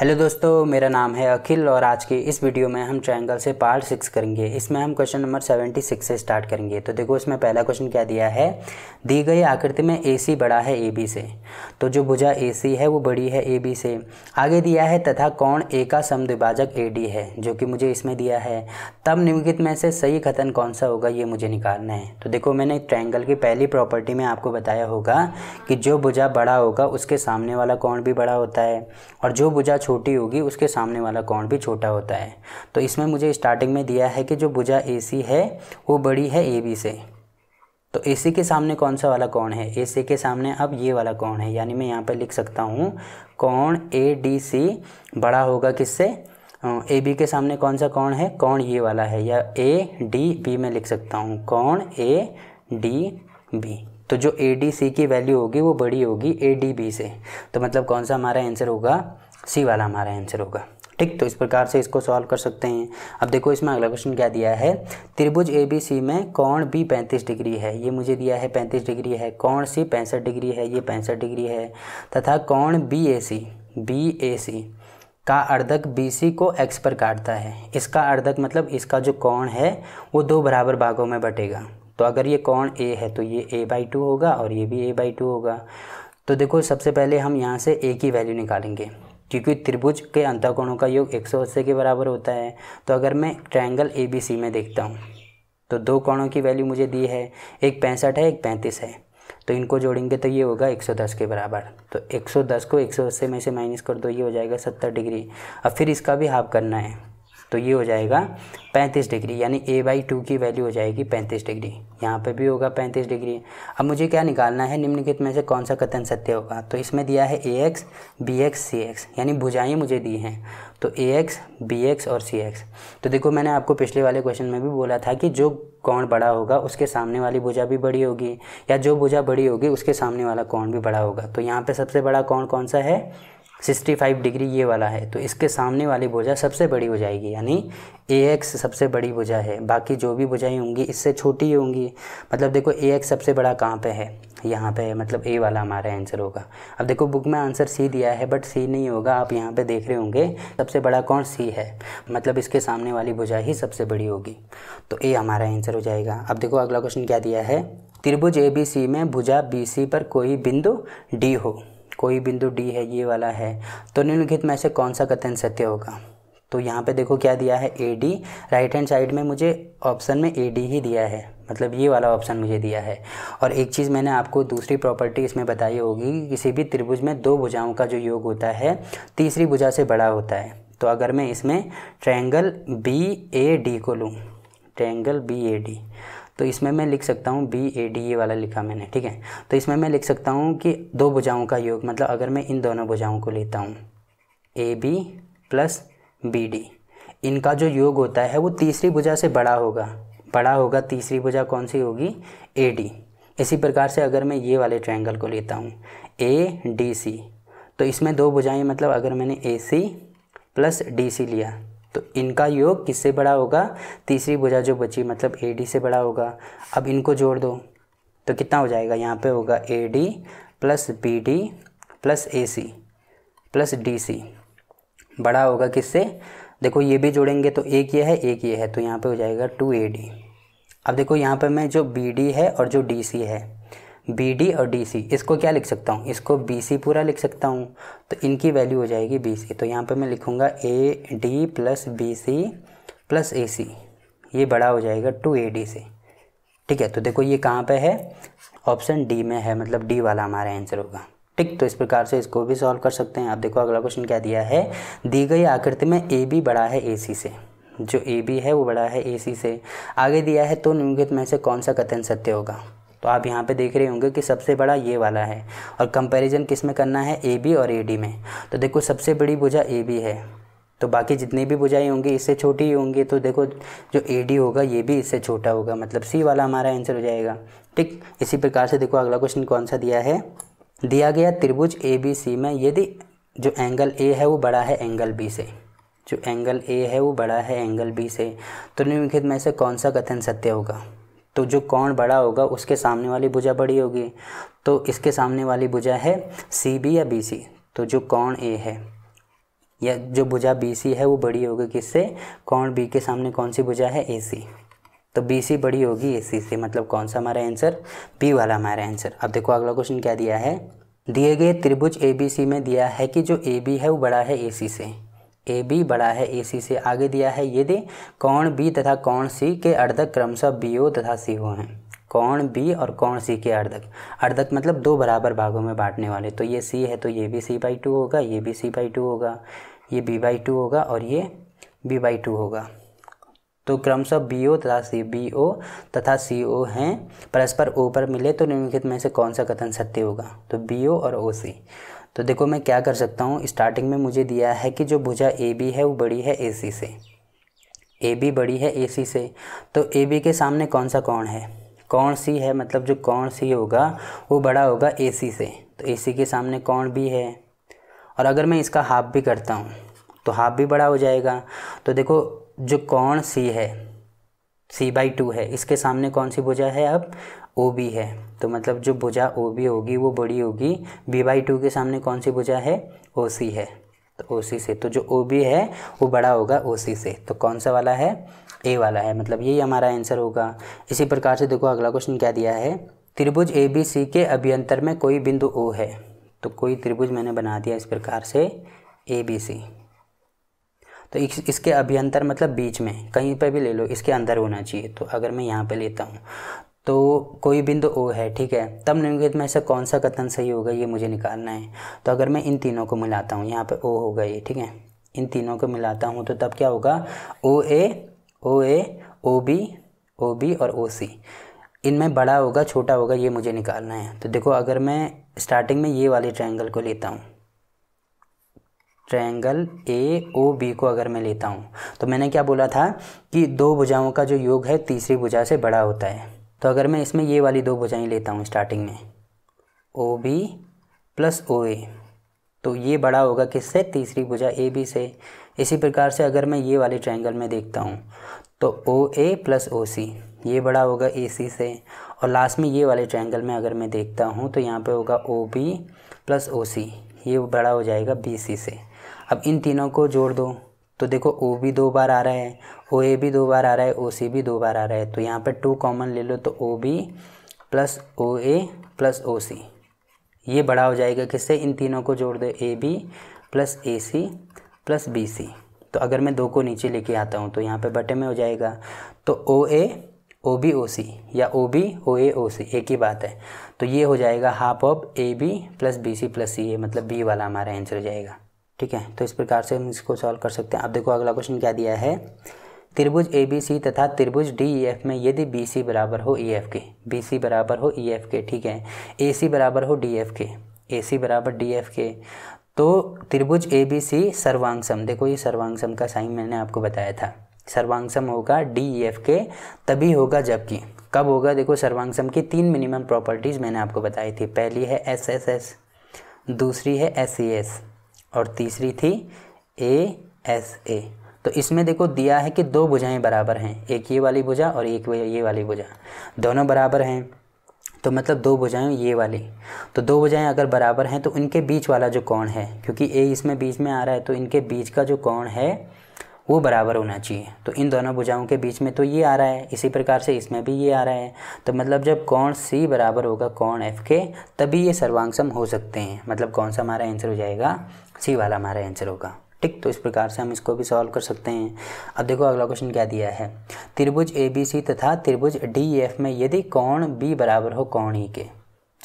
hello दोस्तों मेरा नाम है अखिल और आज की इस वीडियो में हम ट्रायंगल से पार्ट सिक्स करेंगे इसमें हम क्वेश्चन नंबर सेवेंटी सिक्स से स्टार्ट करेंगे तो देखो इसमें पहला क्वेश्चन क्या दिया है दी गई आकृति में ए सी बड़ा है ए बी से तो जो भुजा सी है वो बड़ी है ए बी से आगे दिया है तथा कौन ए का समद्विभाजक डी है जो कि मुझे इसमें दिया है तब निम्नलिखित में से सही कथन कौन सा होगा ये मुझे निकालना है तो देखो मैंने ट्रायंगल की पहली प्रॉपर्टी में आपको बताया होगा कि जो भुजा बड़ा होगा उसके सामने वाला कौन भी बड़ा होता है और जो भुजा छोटी होगी उसके सामने वाला कोण भी छोटा होता है तो इसमें मुझे स्टार्टिंग में दिया है कि जो भुजा ए है वो बड़ी है ए से तो ए के सामने कौन सा वाला कोण है ए के सामने अब ये वाला कोण है यानी मैं यहाँ पर लिख सकता हूँ कोण ए डी सी बड़ा होगा किससे ए बी के सामने कौन सा कोण है कोण ये वाला है या ए डी बी मैं लिख सकता हूँ कोण ए डी बी तो जो ए डी सी की वैल्यू होगी वो बड़ी होगी ए डी बी से तो मतलब कौन सा हमारा आंसर होगा सी वाला हमारा आंसर होगा ठीक तो इस प्रकार से इसको सॉल्व कर सकते हैं अब देखो इसमें अगला क्वेश्चन क्या दिया है त्रिभुज ए बी सी में कौन बी पैंतीस डिग्री है ये मुझे दिया है पैंतीस डिग्री है कौन सी पैंसठ डिग्री है ये पैंसठ डिग्री है तथा कौन बी ए सी बी ए सी का अर्धक बी सी को एक्स पर काटता है इसका अर्धक मतलब इसका जो कौन है वो दो बराबर भागों में बटेगा तो अगर ये कौन ए है तो ये ए बाई टू होगा और ये भी ए बाई टू होगा तो देखो सबसे पहले हम यहाँ से ए की वैल्यू निकालेंगे क्योंकि त्रिभुज के अंतकोणों का योग एक के बराबर होता है तो अगर मैं ट्रायंगल ए बी सी में देखता हूँ तो दो कोणों की वैल्यू मुझे दी है एक पैंसठ है एक पैंतीस है तो इनको जोड़ेंगे तो ये होगा 110 के बराबर तो 110 को अस्सी में से माइनस कर दो ये हो जाएगा 70 डिग्री अब फिर इसका भी हाफ करना है तो ये हो जाएगा पैंतीस डिग्री यानी ए बाई टू की वैल्यू हो जाएगी पैंतीस डिग्री यहाँ पे भी होगा पैंतीस डिग्री अब मुझे क्या निकालना है निम्नलिखित में से कौन सा कथन सत्य होगा तो इसमें दिया है A X B X C X यानी भुजाएँ मुझे दी हैं तो ए एक्स बी एक्स और सी एक्स तो देखो मैंने आपको पिछले वाले क्वेश्चन में भी बोला था कि जो कौन बड़ा होगा उसके सामने वाली भुजा भी बड़ी होगी या जो भुजा बड़ी होगी उसके सामने वाला कौन भी बड़ा होगा तो यहाँ पर सबसे बड़ा कौन कौन सा है 65 डिग्री ये वाला है तो इसके सामने वाली भुजा सबसे बड़ी हो जाएगी यानी ए एक्स सबसे बड़ी भुजा है बाकी जो भी भुजाएँ होंगी इससे छोटी ही होंगी मतलब देखो ए एक्स सबसे बड़ा कहाँ पे है यहाँ पे है मतलब ए वाला हमारा आंसर होगा अब देखो बुक में आंसर सी दिया है बट सी नहीं होगा आप यहाँ पे देख रहे होंगे सबसे बड़ा कौन सी है मतलब इसके सामने वाली भुजा ही सबसे बड़ी होगी तो ए हमारा आंसर हो जाएगा अब देखो अगला क्वेश्चन क्या दिया है त्रिभुज ए बी सी में भुजा बी सी पर कोई बिंदु डी हो कोई बिंदु डी है ये वाला है तो निम्नलिखित में से कौन सा कथन सत्य होगा तो यहाँ पे देखो क्या दिया है A D right hand side में मुझे ऑप्शन में ए डी ही दिया है मतलब ये वाला ऑप्शन मुझे दिया है और एक चीज़ मैंने आपको दूसरी प्रॉपर्टी इसमें बताई होगी कि किसी भी त्रिभुज में दो भुजाओं का जो योग होता है तीसरी भुजा से बड़ा होता है तो अगर मैं इसमें ट्रैंगल बी ए डी को लूँ ट्रैंगल बी ए डी तो इसमें मैं लिख सकता हूँ बी ए डी ए वाला लिखा मैंने ठीक है तो इसमें मैं लिख सकता हूँ कि दो भुजाओं का योग मतलब अगर मैं इन दोनों भुजाओं को लेता हूँ A B plus B D इनका जो योग होता है वो तीसरी भुजा से बड़ा होगा बड़ा होगा तीसरी भुजा कौन सी होगी ए डी इसी प्रकार से अगर मैं ये वाले ट्रायंगल को लेता हूँ ए डी सी तो इसमें दो भुजाएं मतलब अगर मैंने ए सी प्लस डी सी लिया तो इनका योग किससे बड़ा होगा तीसरी भुजा जो बची मतलब ए डी से बड़ा होगा अब इनको जोड़ दो तो कितना हो जाएगा यहाँ पे होगा A D plus B D plus A C plus D C बड़ा होगा किससे देखो ये भी जोड़ेंगे तो एक ये है एक ये है तो यहाँ पे हो जाएगा टू ए डी अब देखो यहाँ पे मैं जो बी डी है और जो डी सी है बी डी और डी सी इसको क्या लिख सकता हूँ इसको बी सी पूरा लिख सकता हूँ तो इनकी वैल्यू हो जाएगी बी सी तो यहाँ पर मैं लिखूँगा A D plus B C plus A C ये बड़ा हो जाएगा टू ए डी से ठीक है तो देखो ये कहाँ पे है ऑप्शन डी में है मतलब डी वाला हमारा आंसर होगा ठीक तो इस प्रकार से इसको भी सॉल्व कर सकते हैं आप देखो अगला क्वेश्चन क्या दिया है दी गई आकृति में ए बी बड़ा है ए सी से जो ए बी है वो बड़ा है ए सी से आगे दिया है तो निम्नलिखित में से कौन सा कथन सत्य होगा तो आप यहाँ पे देख रहे होंगे कि सबसे बड़ा ये वाला है और कंपैरिजन किस में करना है ए बी और ए डी में तो देखो सबसे बड़ी भुजा ए बी है तो बाकी जितनी भी भुजाएं होंगी इससे छोटी ही होंगी तो देखो जो ए डी होगा ये भी इससे छोटा होगा मतलब सी वाला हमारा आंसर हो जाएगा ठीक इसी प्रकार से देखो अगला क्वेश्चन कौन सा दिया है दिया गया त्रिभुज ए बी सी में यदि जो एंगल ए है वो बड़ा है एंगल बी से जो एंगल ए है वो बड़ा है एंगल बी से तो निम्नलिखित में से कौन सा कथन सत्य होगा तो जो कोण बड़ा होगा उसके सामने वाली भुजा बड़ी होगी तो इसके सामने वाली भुजा है सी बी या बी सी तो जो कोण ए है या जो भुजा बी सी है वो बड़ी होगी किससे कोण बी के सामने कौन सी भुजा है ए सी तो बी सी बड़ी होगी ए सी से मतलब कौन सा हमारा आंसर बी वाला हमारा आंसर अब देखो अगला क्वेश्चन क्या दिया है दिए गए त्रिभुज ए बी सी में दिया है कि जो ए बी है वो बड़ा है ए सी से ए बी बड़ा है ए सी से आगे दिया है यदि कौन बी तथा कौन सी के अर्धक क्रमशः बी ओ तथा सी ओ हैं कौन बी और कौन सी के अर्धक अर्धक मतलब दो बराबर भागों में बांटने वाले तो ये सी है तो ये भी सी बाई टू होगा ये भी सी बाई टू होगा ये बी बाई टू होगा और ये बी बाई टू होगा तो क्रमशः बी ओ तथा सी बी ओ तथा सी ओ हैं परस्पर ओ पर मिले तो निम्नलिखित में से कौन सा कथन सत्य होगा तो बी ओ और ओ सी तो देखो मैं क्या कर सकता हूँ स्टार्टिंग में मुझे दिया है कि जो भुजा ए बी है वो बड़ी है ए सी से ए बी बड़ी है ए सी से तो ए बी के सामने कौन सा कौन है कौन सी है मतलब जो कौन सी होगा वो बड़ा होगा ए सी से तो ए सी के सामने कौन बी है और अगर मैं इसका हाफ भी करता हूँ तो हाफ भी बड़ा हो जाएगा तो देखो जो कौन सी है सी बाई टू है इसके सामने कौन सी भुजा है अब ओ बी है तो मतलब जो भुजा ओ बी होगी वो बड़ी होगी बी बाई टू के सामने कौन सी भुजा है ओ सी है तो ओ सी से तो जो ओ बी है वो बड़ा होगा ओ सी से तो कौन सा वाला है ए वाला है मतलब यही हमारा आंसर होगा इसी प्रकार से देखो अगला क्वेश्चन क्या दिया है त्रिभुज ए बी सी के अभ्यंतर में कोई बिंदु ओ है तो कोई त्रिभुज मैंने बना दिया इस प्रकार से ए बी सी तो इस, इसके अभ्यंतर मतलब बीच में कहीं पर भी ले लो इसके अंदर होना चाहिए तो अगर मैं यहाँ पे लेता हूँ तो कोई बिंदु ओ है ठीक है तब निम्नलिखित में से कौन सा कथन सही होगा ये मुझे निकालना है तो अगर मैं इन तीनों को मिलाता हूँ यहाँ पे ओ होगा ये ठीक है इन तीनों को मिलाता हूँ तो तब क्या होगा ओ ए ओ ए ओ बी ओ बी और ओ सी इनमें बड़ा होगा छोटा होगा ये मुझे निकालना है तो देखो अगर मैं स्टार्टिंग में ये वाले ट्रायंगल को लेता हूँ ट्रायंगल ए ओ बी को अगर मैं लेता हूँ तो मैंने क्या बोला था कि दो भुजाओं का जो योग है तीसरी भुजा से बड़ा होता है तो अगर मैं इसमें ये वाली दो भुजाएं लेता हूँ स्टार्टिंग में ओ बी प्लस ओ ए तो ये बड़ा होगा किससे तीसरी भुजा ए बी से इसी प्रकार से अगर मैं ये वाले ट्रायंगल में देखता हूँ तो ओ ए प्लस ओ सी ये बड़ा होगा ए सी से और लास्ट में ये वाले ट्रायंगल में अगर मैं देखता हूँ तो यहाँ पे होगा ओ बी प्लस ओ सी ये बड़ा हो जाएगा बी सी से अब इन तीनों को जोड़ दो तो देखो ओ भी दो बार आ रहा है ओ ए भी दो बार आ रहा है ओ सी भी दो बार आ रहा है तो यहाँ पर टू कॉमन ले लो तो O B plus O A plus O C ये बड़ा हो जाएगा किससे इन तीनों को जोड़ दो A B plus A C plus B C तो अगर मैं दो को नीचे लेके आता हूँ तो यहाँ पे बटे में हो जाएगा तो ओ ए ओ बी ओ सी या ओ बी ओ ए ओ सी एक ही बात है तो ये हो जाएगा half of A B plus B C plus C A मतलब बी वाला हमारा आंसर हो जाएगा ठीक है तो इस प्रकार से हम इसको सॉल्व कर सकते हैं अब देखो अगला क्वेश्चन क्या दिया है त्रिभुज ए बी सी तथा त्रिभुज डी ई एफ में यदि बी सी बराबर हो ई e, एफ के बी सी बराबर हो ई e, एफ के ठीक है ए सी बराबर हो डी एफ के ए सी बराबर डी एफ के तो त्रिभुज ए बी सी सर्वांगसम देखो ये सर्वांगसम का साइन मैंने आपको बताया था सर्वांगसम होगा डी ई एफ के तभी होगा जबकि कब होगा देखो सर्वांगसम की तीन मिनिमम प्रॉपर्टीज़ मैंने आपको बताई थी पहली है एस एस एस दूसरी है एस सी एस और तीसरी थी ए एस ए तो इसमें देखो दिया है कि दो भुजाएं बराबर हैं एक ये वाली भुजा और एक ये वाली भुजा दोनों बराबर हैं तो मतलब दो भुजाएं ये वाली तो दो भुजाएं अगर बराबर हैं तो इनके बीच वाला जो कोण है क्योंकि ए इसमें बीच में आ रहा है तो इनके बीच का जो कोण है वो बराबर होना चाहिए तो इन दोनों भुजाओं के बीच में तो ये आ रहा है इसी प्रकार से इसमें भी ये आ रहा है तो मतलब जब कोण सी बराबर होगा कोण एफ के तभी ये सर्वांगसम हो सकते हैं मतलब कौन सा हमारा आंसर हो जाएगा सी वाला हमारा आंसर होगा ठीक तो इस प्रकार से हम इसको भी सॉल्व कर सकते हैं अब देखो अगला क्वेश्चन क्या दिया है त्रिभुज ए बी सी तथा त्रिभुज डी एफ e में यदि कौन बी बराबर हो कौन ई e के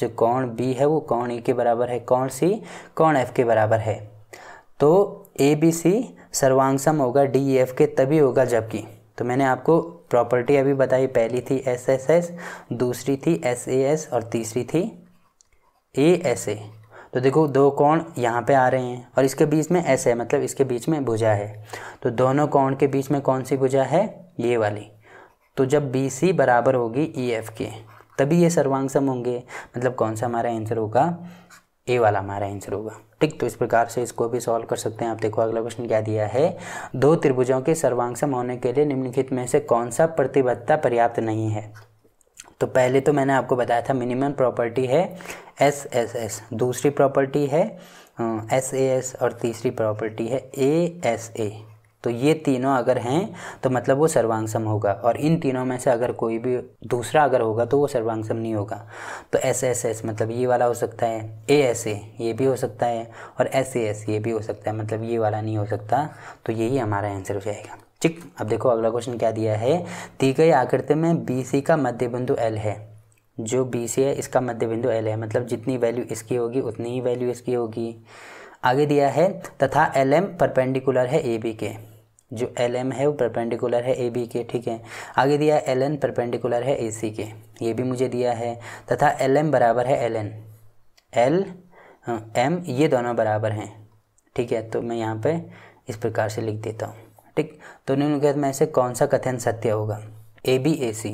जो कौन बी है वो कौन ई e के बराबर है कौन सी कौन एफ के बराबर है तो ए बी सी सर्वांगसम होगा डी एफ के तभी होगा जबकि तो मैंने आपको प्रॉपर्टी अभी बताई पहली थी एस एस एस दूसरी थी एस ए एस और तीसरी थी ए एस ए तो देखो दो कोण यहाँ पे आ रहे हैं और इसके बीच में ऐसे है मतलब इसके बीच में भुजा है तो दोनों कोण के बीच में कौन सी भुजा है ये वाली तो जब बी सी बराबर होगी ई e एफ के तभी ये सर्वांग सम होंगे मतलब कौन सा हमारा आंसर होगा ए वाला हमारा आंसर होगा ठीक तो इस प्रकार से इसको भी सॉल्व कर सकते हैं आप देखो अगला प्रश्न क्या दिया है दो त्रिभुजों के सर्वांग सम होने के लिए निम्नलिखित में से कौन सा प्रतिबद्धता पर्याप्त नहीं है तो पहले तो मैंने आपको बताया था मिनिमम प्रॉपर्टी है एस एस एस दूसरी प्रॉपर्टी है एस ए एस और तीसरी प्रॉपर्टी है ए एस ए तो ये तीनों अगर हैं तो मतलब वो सर्वांगसम होगा और इन तीनों में से अगर कोई भी दूसरा अगर होगा तो वो सर्वांगसम नहीं होगा तो एस एस एस मतलब ये वाला हो सकता है ए एस ए ये भी हो सकता है और एस ए एस ये भी हो सकता है मतलब ये वाला नहीं हो सकता तो यही हमारा आंसर हो जाएगा ठीक अब देखो अगला क्वेश्चन क्या दिया है दी गई आकृति में बी सी का मध्य बिंदु एल है जो बी सी है इसका मध्य बिंदु एल है मतलब जितनी वैल्यू इसकी होगी उतनी ही वैल्यू इसकी होगी आगे दिया है तथा एल एम परपेंडिकुलर है ए बी के जो एल एम है वो परपेंडिकुलर है ए बी के ठीक है आगे दिया है एल एन परपेंडिकुलर है ए सी के ये भी मुझे दिया है तथा एल एम बराबर है एल एन एल एम ये दोनों बराबर हैं ठीक है तो मैं यहाँ पे इस प्रकार से लिख देता हूँ ठीक तो निम्न के में से कौन सा कथन सत्य होगा A B A C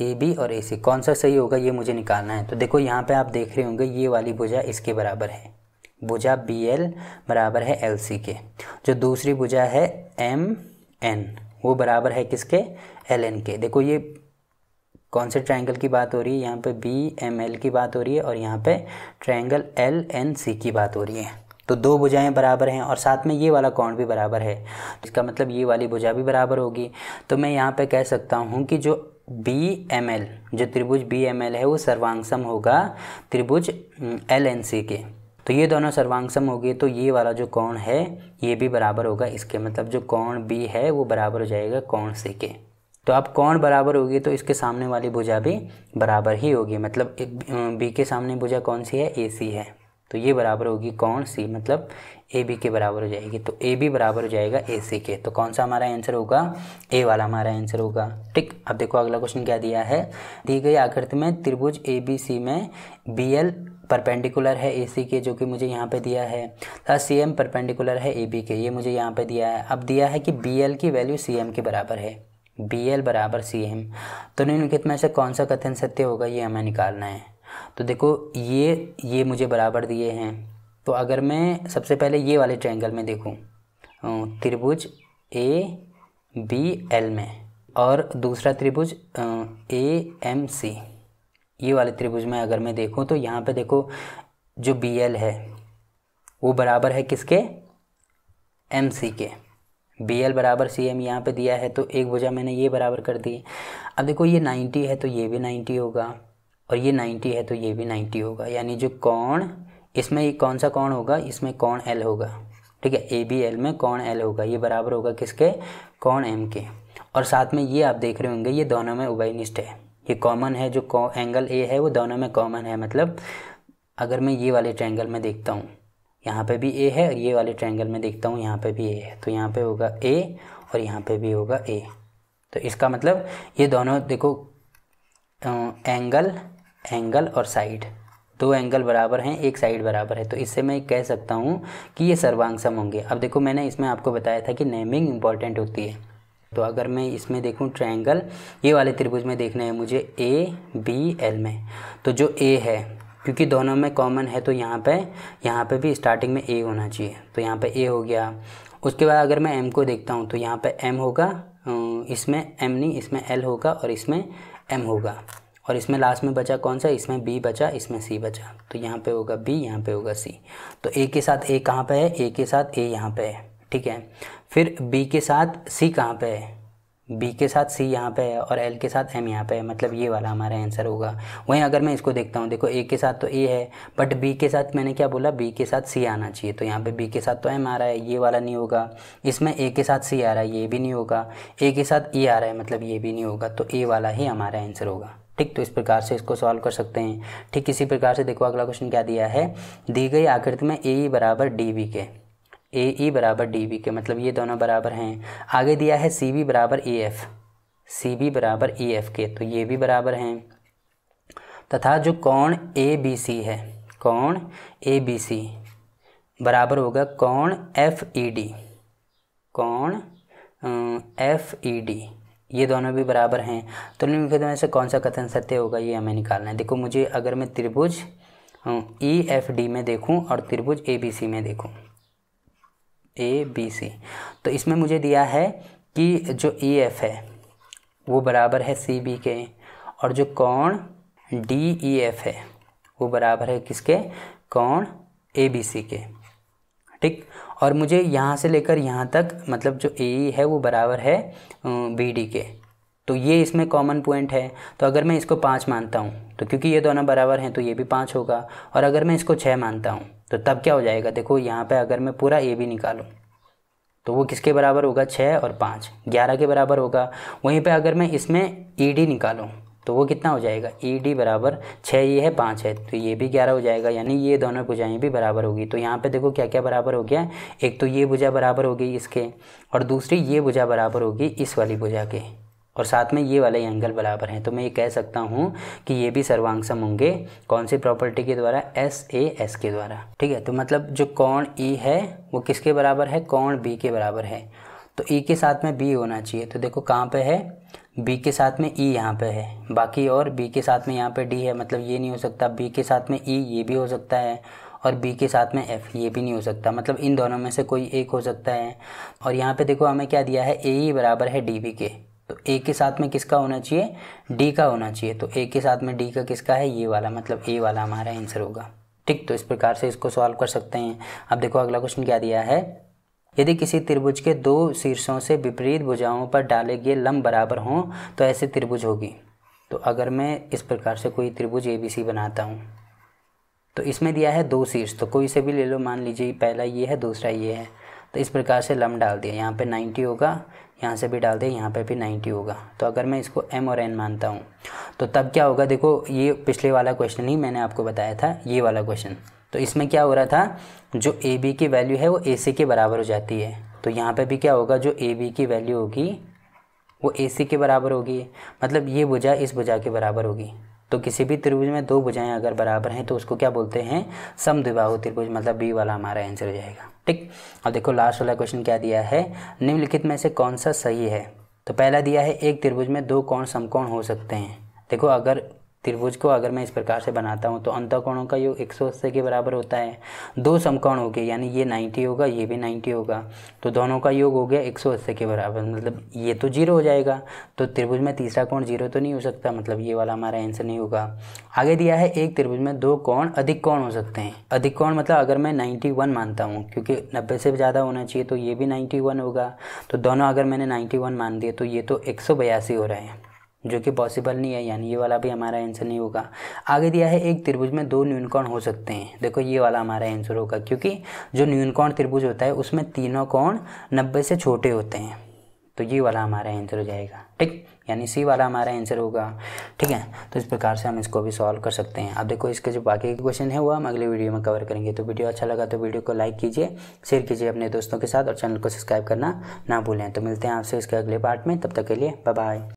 A B और ए सी कौन सा सही होगा ये मुझे निकालना है तो देखो यहाँ पे आप देख रहे होंगे ये वाली भुजा इसके बराबर है भुजा बी एल बराबर है एल सी के जो दूसरी भुजा है एम एन वो बराबर है किसके एल एन के देखो ये कौन से ट्रायंगल की बात हो रही है यहाँ पे बी एम एल की बात हो रही है और यहाँ पे ट्रायंगल एल एन सी की बात हो रही है तो दो भुजाएं बराबर हैं और साथ में ये वाला कोण भी बराबर है तो इसका मतलब ये वाली भुजा भी बराबर होगी तो मैं यहाँ पे कह सकता हूँ कि जो बी एम एल जो त्रिभुज बी एम एल है वो सर्वांगसम होगा त्रिभुज एल एन सी के तो ये दोनों सर्वांगसम होगी तो ये वाला जो कोण है ये भी बराबर होगा इसके मतलब जो कोण बी है वो बराबर हो जाएगा कोण सी के तो आप कोण बराबर होगी तो इसके सामने वाली भुजा भी बराबर ही होगी मतलब बी के सामने भुजा कौन सी है ए सी है तो ये बराबर होगी कौन सी मतलब ए बी के बराबर हो जाएगी तो ए बी बराबर हो जाएगा ए सी के तो कौन सा हमारा आंसर होगा ए वाला हमारा आंसर होगा ठीक अब देखो अगला क्वेश्चन क्या दिया है दी गई आकृति में त्रिभुज ए बी सी में बी एल परपेंडिकुलर है ए सी के जो कि मुझे यहाँ पे दिया है तथा सी एम परपेंडिकुलर है ए बी के ये मुझे यहाँ पे दिया है अब दिया है कि बी एल की वैल्यू सी एम के बराबर है बी एल बराबर सी एम तो निम्नलिखित में से कौन सा कथन सत्य होगा ये हमें निकालना है तो देखो ये ये मुझे बराबर दिए हैं तो अगर मैं सबसे पहले ये वाले ट्रायंगल में देखूँ त्रिभुज ए बी एल में और दूसरा त्रिभुज ए एम सी ये वाले त्रिभुज में अगर मैं देखूँ तो यहाँ पे देखो जो बी एल है वो बराबर है किसके एम सी के बी एल बराबर सी एम यहाँ पर दिया है तो एक भुजा मैंने ये बराबर कर दी अब देखो ये नाइन्टी है तो ये भी नाइन्टी होगा और ये 90 है तो ये भी 90 होगा यानी जो कौन इसमें कौन सा कौन होगा इसमें कौन एल होगा ठीक है ए बी एल में कौन एल होगा ये बराबर होगा किसके कौन एम के और साथ में ये आप देख रहे होंगे ये दोनों में उभयनिष्ठ है ये कॉमन है जो एंगल ए है वो दोनों में कॉमन है मतलब अगर मैं ये वाले ट्रैंगल में देखता हूँ यहाँ पे भी ए है और ये वाले ट्रैंगल में देखता हूँ यहाँ पे भी ए है तो यहाँ पे होगा ए और यहाँ पे भी होगा ए तो इसका मतलब ये दोनों देखो एंगल एंगल और साइड दो एंगल बराबर हैं एक साइड बराबर है तो इससे मैं कह सकता हूँ कि ये सर्वांग सम होंगे अब देखो मैंने इसमें आपको बताया था कि नेमिंग इंपॉर्टेंट होती है तो अगर मैं इसमें देखूँ ट्रायंगल ये वाले त्रिभुज में देखना है मुझे ए बी एल में तो जो ए है क्योंकि दोनों में कॉमन है तो यहाँ पर यहाँ पर भी स्टार्टिंग में ए होना चाहिए तो यहाँ पर ए हो गया उसके बाद अगर मैं एम को देखता हूँ तो यहाँ पर एम होगा इसमें एम नहीं इसमें एल होगा और इसमें एम होगा और इसमें लास्ट में बचा कौन सा इसमें बी बचा इसमें सी बचा तो यहाँ पे होगा बी यहाँ पे होगा सी तो ए के साथ ए कहाँ पे है ए के साथ ए यहाँ पे है ठीक है फिर बी के साथ सी कहाँ पे है बी के साथ सी यहाँ पे है और एल के साथ एम यहाँ पे है मतलब ये वाला हमारा आंसर होगा वहीं अगर मैं इसको देखता हूँ देखो ए के साथ तो ए है बट बी के साथ मैंने क्या बोला बी के साथ सी आना चाहिए तो यहाँ पे बी के साथ तो एम आ रहा है ये वाला नहीं होगा इसमें ए के साथ सी आ रहा है ये भी नहीं होगा ए के साथ ई आ रहा है मतलब ये भी नहीं होगा तो ए वाला ही हमारा आंसर होगा ठीक तो इस प्रकार से इसको सॉल्व कर सकते हैं ठीक इसी प्रकार से देखो अगला क्वेश्चन क्या दिया है दी गई आकृति में ए ई e बराबर डी बी के ए ई e बराबर डी बी के मतलब ये दोनों बराबर हैं आगे दिया है सी बी बराबर ई एफ सी बी बराबर ई एफ के तो ये भी बराबर हैं तथा जो कौन ए बी सी है कौन ए बी सी बराबर होगा कौन एफ ई डी कौन एफ ई डी ये दोनों भी बराबर हैं तो निम्नलिखित में से कौन सा कथन सत्य होगा ये हमें निकालना है देखो मुझे अगर मैं त्रिभुज ई एफ डी में देखूं और त्रिभुज ए बी सी में देखूं ए बी सी तो इसमें मुझे दिया है कि जो ई e, एफ है वो बराबर है सी बी के और जो कौन डी ई एफ है वो बराबर है किसके कौन ए बी सी के ठीक और मुझे यहाँ से लेकर यहाँ तक मतलब जो ए है वो बराबर है बी डी के तो ये इसमें कॉमन पॉइंट है तो अगर मैं इसको पाँच मानता हूँ तो क्योंकि ये दोनों बराबर हैं तो ये भी पाँच होगा और अगर मैं इसको छः मानता हूँ तो तब क्या हो जाएगा देखो यहाँ पे अगर मैं पूरा ए भी निकालूँ तो वो किसके बराबर होगा छः और पाँच ग्यारह के बराबर होगा वहीं पे अगर मैं इसमें ई e, डी निकालूँ तो वो कितना हो जाएगा ई e डी बराबर छः ये है पाँच है तो ये भी ग्यारह हो जाएगा यानी ये दोनों भुजाएँ भी बराबर होगी तो यहाँ पे देखो क्या क्या बराबर हो गया एक तो ये भुजा बराबर होगी इसके और दूसरी ये भुजा बराबर होगी इस वाली भुजा के और साथ में ये वाले एंगल बराबर हैं तो मैं ये कह सकता हूँ कि ये भी सर्वांग होंगे कौन सी प्रॉपर्टी के द्वारा एस ए एस के द्वारा ठीक है तो मतलब जो कौन ई e है वो किसके बराबर है कौन बी के बराबर है तो ई e के साथ में बी होना चाहिए तो देखो कहाँ पे है बी के साथ में ई e यहाँ पे है बाकी और बी के साथ में यहाँ पे डी है मतलब ये नहीं हो सकता बी के साथ में ई e ये भी हो सकता है और बी के साथ में एफ़ ये भी नहीं हो सकता मतलब इन दोनों में से कोई एक हो सकता है और यहाँ पे देखो हमें क्या दिया है ए ही e बराबर है डी बी के तो ए के साथ में किसका होना चाहिए डी का होना चाहिए तो ए के साथ में डी का किसका है ये वाला मतलब ए वाला हमारा आंसर होगा ठीक तो इस प्रकार से इसको सॉल्व कर सकते हैं अब देखो अगला क्वेश्चन क्या दिया है यदि किसी त्रिभुज के दो शीर्षों से विपरीत भुजाओं पर डाले गए लंब बराबर हों तो ऐसे त्रिभुज होगी तो अगर मैं इस प्रकार से कोई त्रिभुज ए बी सी बनाता हूँ तो इसमें दिया है दो शीर्ष तो कोई से भी ले लो मान लीजिए पहला ये है दूसरा ये है तो इस प्रकार से लम डाल दिया यहाँ पे 90 होगा यहाँ से भी डाल दिया यहाँ पे भी 90 होगा तो अगर मैं इसको m और n मानता हूँ तो तब क्या होगा देखो ये पिछले वाला क्वेश्चन ही मैंने आपको बताया था ये वाला क्वेश्चन तो इसमें क्या हो रहा था जो ए बी की वैल्यू है वो ए सी के बराबर हो जाती है तो यहाँ पे भी क्या होगा जो ए बी की वैल्यू होगी वो ए सी के बराबर होगी मतलब ये भुजा इस भुजा के बराबर होगी तो किसी भी त्रिभुज में दो भुजाएं अगर बराबर हैं तो उसको क्या बोलते हैं समद्विबाहु त्रिभुज मतलब बी वाला हमारा आंसर हो जाएगा ठीक अब देखो लास्ट वाला क्वेश्चन क्या दिया है निम्नलिखित में से कौन सा सही है तो पहला दिया है एक त्रिभुज में दो कोण समकोण हो सकते हैं देखो अगर त्रिभुज को अगर मैं इस प्रकार से बनाता हूँ तो अंतकोणों का योग एक के बराबर होता है दो समकोण हो गए यानी ये 90 होगा ये भी 90 होगा तो दोनों का योग हो गया एक के बराबर मतलब ये तो जीरो हो जाएगा तो त्रिभुज में तीसरा कोण जीरो तो नहीं हो सकता मतलब ये वाला हमारा आंसर नहीं होगा आगे दिया है एक त्रिभुज में दो कोण अधिक कोण हो सकते हैं अधिक कोण मतलब अगर मैं नाइन्टी मानता हूँ क्योंकि नब्बे से ज़्यादा होना चाहिए तो ये भी नाइन्टी होगा तो दोनों अगर मैंने नाइन्टी मान दिया तो ये तो एक हो रहा है जो कि पॉसिबल नहीं है यानी ये वाला भी हमारा आंसर नहीं होगा आगे दिया है एक त्रिभुज में दो न्यूनकोण हो सकते हैं देखो ये वाला हमारा आंसर होगा क्योंकि जो न्यूनकोण त्रिभुज होता है उसमें तीनों कोण नब्बे से छोटे होते हैं तो ये वाला हमारा आंसर हो जाएगा ठीक यानी सी वाला हमारा आंसर होगा ठीक है तो इस प्रकार से हम इसको भी सॉल्व कर सकते हैं अब देखो इसके जो बाकी के क्वेश्चन है वो हम अगले वीडियो में कवर करेंगे तो वीडियो अच्छा लगा तो वीडियो को लाइक कीजिए शेयर कीजिए अपने दोस्तों के साथ और चैनल को सब्सक्राइब करना ना भूलें तो मिलते हैं आपसे इसके अगले पार्ट में तब तक के लिए बाय